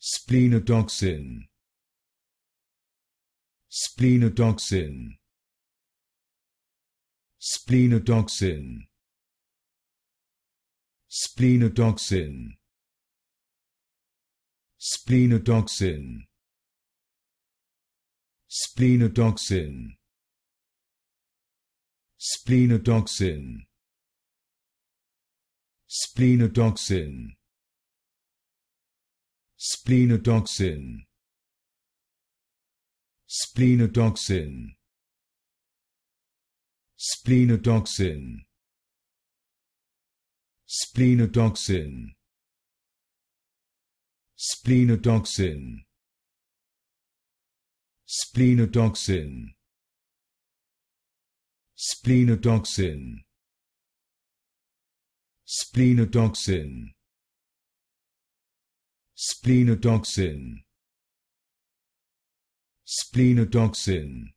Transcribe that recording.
Splenotoxin Splenotoxin Splenotoxin Splenotoxin Splenotoxin Splenotoxin Splenotoxin Splenotoxin splenotoxin splenotoxin splenotoxin splenotoxin splenotoxin splenotoxin splenotoxin splenotoxin Splenotoxin Splenotoxin